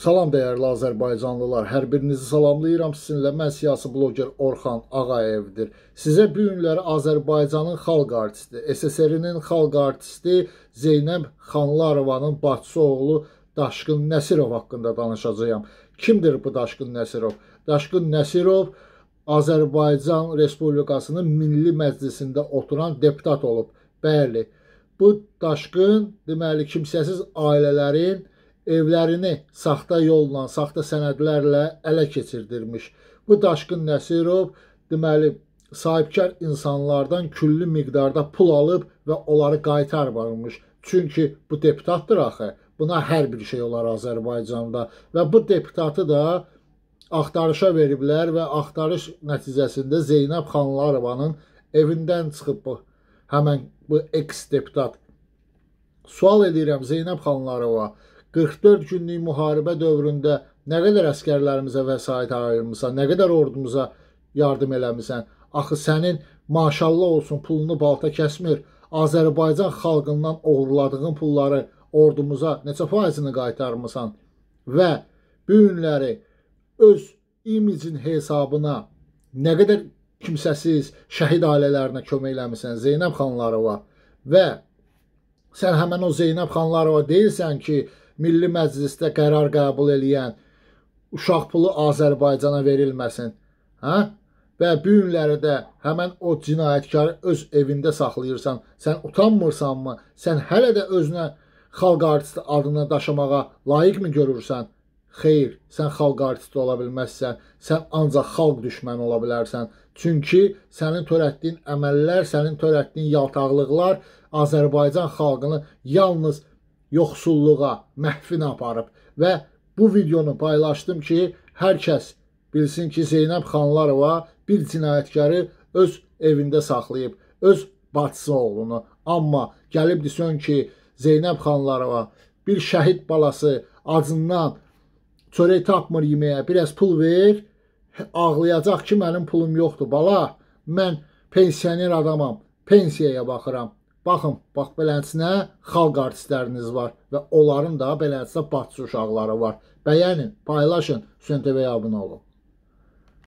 Salam dəyərli Azərbaycanlılar, hər birinizi salamlayıram. Sizinlə mən siyasi bloger Orxan Ağayevdir. Sizə bu günləri Azərbaycanın xalq artisti, SSR-nin xalq artisti Zeynəb Xanlarovanın bacısı oğlu Daşqın Nəsirov haqqında danışacağam. Kimdir bu Daşqın Nəsirov? Daşqın Nəsirov Azərbaycan Respublikasının Milli Məclisində oturan deputat olub. Bəli, bu Daşqın deməli kimsəsiz ailələrin evlərini saxta yolla, saxta sənədlərlə ələ keçirdirmiş. Bu Daşqın Nəsirov deməli sahibkar insanlardan küllü miqdarda pul alıb və onları qaytarmamış. Çünki bu deputatdır axı. Buna hər bir şey olar Azərbaycanda və bu deputatı da axtarışa veriblər və axtarış nəticəsində Zeynəb Xanlarovanın evindən çıxıb bu həmin bu eks deputat. Sual edirəm Zeynəb Xanlarova, 44 günlük müharibə dövründə nə qədər əskərlərimizə vəsait ayırmısan, nə qədər ordumuza yardım eləmisən. Axı sənin maşallah olsun pulunu balta kəsmir. Azərbaycan xalqından oğurladığın pulları ordumuza neçə faizini qaytarmısan və bu günləri öz imicin hesabına nə qədər kimsəsiz şəhid ailələrinə kömək eləmisən Zeynəb xanlarova və sən həmən o Zeynəb xanlarova deyilsən ki, Milli Məclisdə qərar qəbul eləyən uşaq pulu Azərbaycana verilməsin. Hə? Və bu günləri də həmin o cinayətkarı öz evində saxlayırsan. Sən utanmırsanmı? Sən hələ də özünə xalq artisti adını daşımağa layiqmi görürsən? Xeyr, sən xalq artisti ola bilməzsən. Sən ancaq xalq düşməni ola bilərsən. Çünki sənin törətdiyin əməllər, sənin törətdiyin yaltaqlıqlar Azərbaycan xalqını yalnız yoxsulluğa, məhvinə aparıb və bu videonu paylaşdım ki, hər kəs bilsin ki, Zeynəb Xanlarova bir cinayətkarı öz evində saxlayıb, öz bacısı oğlunu. Amma gəlib desən ki, Zeynəb Xanlarova bir şəhid balası acından çörək tapmır yeməyə, biraz pul ver, ağlayacaq ki, mənim pulum yoxdur. Bala, mən pensioner adamam, pensiyaya baxıram. Baxın, bax beləsinə xalq artistləriniz var və onların da beləsinə bağçı uşaqları var. Bəyənin, paylaşın, Süntv-yə abunə olun.